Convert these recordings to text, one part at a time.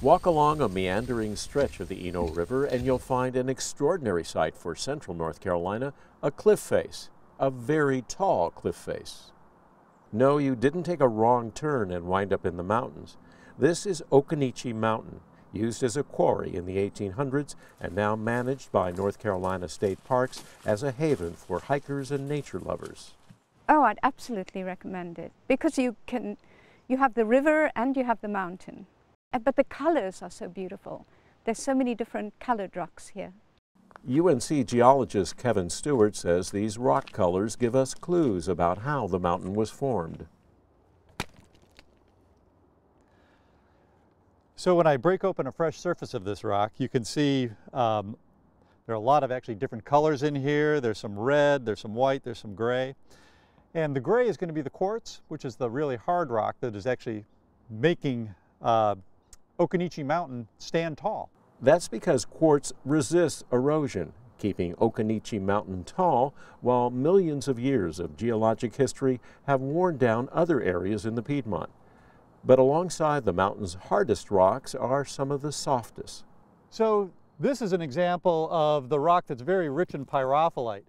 Walk along a meandering stretch of the Eno River and you'll find an extraordinary sight for central North Carolina, a cliff face, a very tall cliff face. No, you didn't take a wrong turn and wind up in the mountains. This is Okanichi Mountain, used as a quarry in the 1800s and now managed by North Carolina State Parks as a haven for hikers and nature lovers. Oh, I'd absolutely recommend it because you can, you have the river and you have the mountain but the colors are so beautiful. There's so many different colored rocks here. UNC geologist Kevin Stewart says these rock colors give us clues about how the mountain was formed. So when I break open a fresh surface of this rock, you can see um, there are a lot of actually different colors in here. There's some red, there's some white, there's some gray. And the gray is going to be the quartz, which is the really hard rock that is actually making uh, Okanichi Mountain stand tall. That's because quartz resists erosion, keeping Okanichi Mountain tall while millions of years of geologic history have worn down other areas in the Piedmont. But alongside the mountain's hardest rocks are some of the softest. So this is an example of the rock that's very rich in pyrophyllite.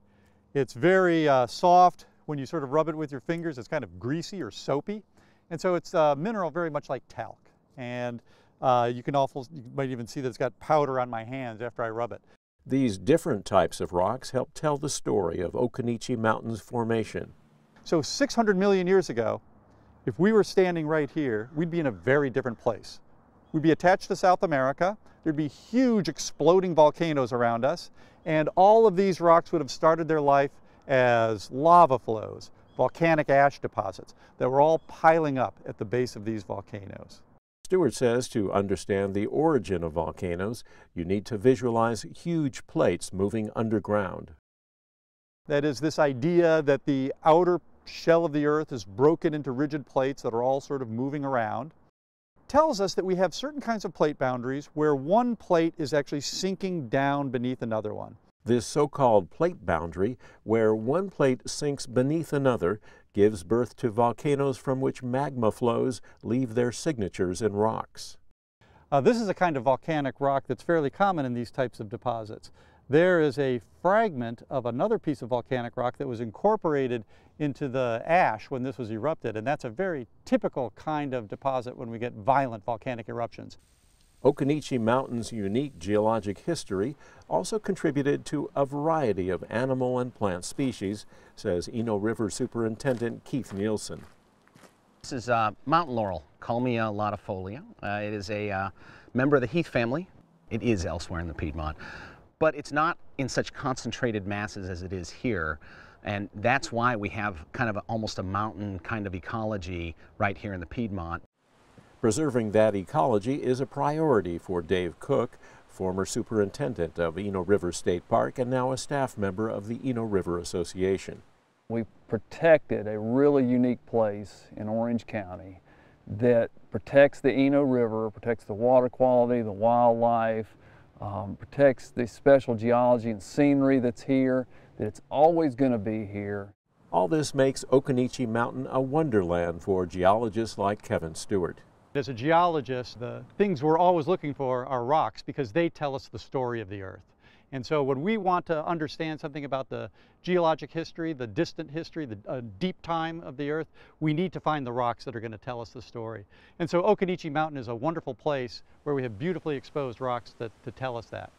It's very uh, soft when you sort of rub it with your fingers. It's kind of greasy or soapy. And so it's a uh, mineral very much like talc. And uh, you can also, you might even see that it's got powder on my hands after I rub it. These different types of rocks help tell the story of Okanichi Mountain's formation. So 600 million years ago, if we were standing right here, we'd be in a very different place. We'd be attached to South America, there'd be huge exploding volcanoes around us, and all of these rocks would have started their life as lava flows, volcanic ash deposits that were all piling up at the base of these volcanoes. Stewart says to understand the origin of volcanoes, you need to visualize huge plates moving underground. That is this idea that the outer shell of the Earth is broken into rigid plates that are all sort of moving around tells us that we have certain kinds of plate boundaries where one plate is actually sinking down beneath another one. This so-called plate boundary, where one plate sinks beneath another, gives birth to volcanoes from which magma flows leave their signatures in rocks. Uh, this is a kind of volcanic rock that's fairly common in these types of deposits. There is a fragment of another piece of volcanic rock that was incorporated into the ash when this was erupted, and that's a very typical kind of deposit when we get violent volcanic eruptions. Okanichi Mountain's unique geologic history also contributed to a variety of animal and plant species, says Eno River Superintendent Keith Nielsen. This is uh, mountain laurel, Colmia latifolia. Uh, it is a uh, member of the heath family. It is elsewhere in the Piedmont, but it's not in such concentrated masses as it is here. And that's why we have kind of a, almost a mountain kind of ecology right here in the Piedmont. Preserving that ecology is a priority for Dave Cook, former superintendent of Eno River State Park and now a staff member of the Eno River Association. We protected a really unique place in Orange County that protects the Eno River, protects the water quality, the wildlife, um, protects the special geology and scenery that's here, that it's always going to be here. All this makes Okanichi Mountain a wonderland for geologists like Kevin Stewart. As a geologist, the things we're always looking for are rocks because they tell us the story of the Earth. And so when we want to understand something about the geologic history, the distant history, the uh, deep time of the Earth, we need to find the rocks that are going to tell us the story. And so Okanichi Mountain is a wonderful place where we have beautifully exposed rocks that, to tell us that.